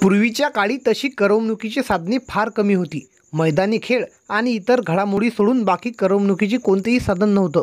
पूर्वीच्या काळी तशी करमणुकीची साधने फार कमी होती मैदानी खेळ आणि इतर घडामोडी सोडून बाकी करमणुकीची कोणतेही साधन नव्हतं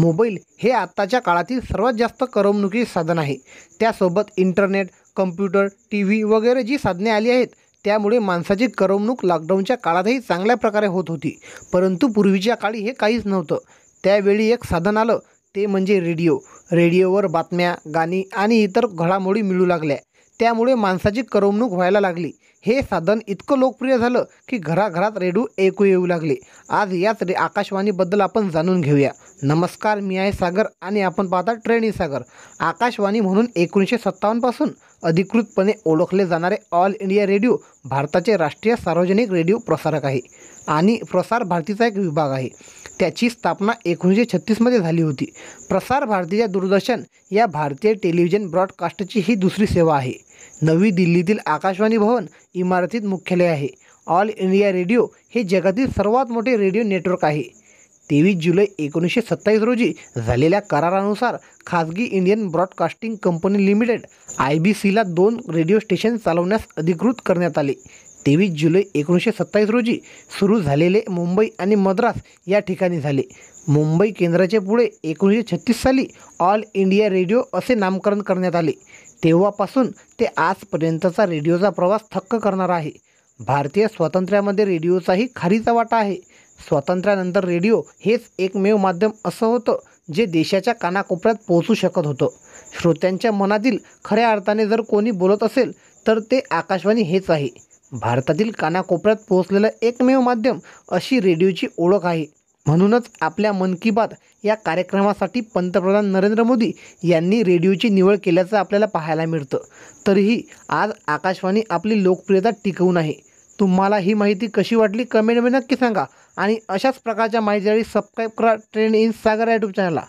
मोबाईल हे आत्ताच्या काळातील सर्वात जास्त करमणुकीचे साधन आहे त्यासोबत इंटरनेट कम्प्युटर टी व्ही वगैरे जी साधने आली आहेत त्यामुळे माणसाची करमणूक लॉकडाऊनच्या काळातही चांगल्या प्रकारे होत होती परंतु पूर्वीच्या काळी हे काहीच नव्हतं त्यावेळी एक साधन आलं ते म्हणजे रेडिओ रेडिओवर बातम्या गाणी आणि इतर घडामोडी मिळू लागल्या त्यामुळे माणसाची करमणूक व्हायला लागली हे साधन इतकं लोकप्रिय झालं की घराघरात रेडिओ ऐकू येऊ लागले आज याच रे आकाशवाणीबद्दल आपण जाणून घेऊया नमस्कार मी आहे सागर आणि आपण पाहता ट्रेनी सागर आकाशवाणी म्हणून एकोणीसशे सत्तावन्नपासून अधिकृतपणे ओळखले जाणारे ऑल इंडिया रेडिओ भारताचे राष्ट्रीय सार्वजनिक रेडिओ प्रसारक आहे आणि प्रसार भारतीचा एक विभाग आहे त्याची स्थापना एकोणीसशे छत्तीसमध्ये झाली होती प्रसार भारतीच्या दूरदर्शन या भारतीय टेलिव्हिजन ब्रॉडकास्टची ही दुसरी सेवा आहे नवी दिल्लीतील आकाशवाणी भवन इमारतीत मुख्यालय आहे ऑल इंडिया रेडिओ हे जगातील सर्वात मोठे रेडिओ नेटवर्क आहे तेवीस जुलै एकोणीसशे सत्तावीस रोजी झालेल्या करारानुसार खाजगी Indian broadcasting company limited I B सीला दोन रेडिओ स्टेशन चालवण्यास अधिकृत करण्यात आले तेवीस जुलै एकोणीसशे सत्तावीस रोजी सुरू झालेले मुंबई आणि मद्रास या ठिकाणी झाले मुंबई केंद्राचे पुढे एकोणीसशे छत्तीस साली ऑल इंडिया रेडिओ असे नामकरण करण्यात आले तेव्हापासून ते आजपर्यंतचा रेडिओचा प्रवास थक्क करणार आहे भारतीय स्वातंत्र्यामध्ये रेडिओचाही खारीचा वाटा आहे स्वातंत्र्यानंतर रेडिओ हेच एकमेव माध्यम असं होतं जे देशाच्या कानाकोपऱ्यात पोहोचू शकत होतं श्रोत्यांच्या मनातील खऱ्या अर्थाने जर कोणी बोलत असेल तर ते आकाशवाणी हेच आहे भारतातील कानाकोपऱ्यात पोहोचलेलं एकमेव माध्यम अशी रेडिओची ओळख आहे म्हणूनच आपल्या मन की बात या कार्यक्रमासाठी पंतप्रधान नरेंद्र मोदी यांनी रेडिओची निवड केल्याचं आपल्याला पाहायला मिळतं तरीही आज आकाशवाणी आपली लोकप्रियता टिकवून आहे तुम्हाला ही माहिती कशी वाटली कमेंटमध्ये नक्की सांगा आणि अशाच प्रकारच्या माहितीसाठी सबस्क्राईब करा ट्रेंड इन सागर यूट्यूब चॅनलला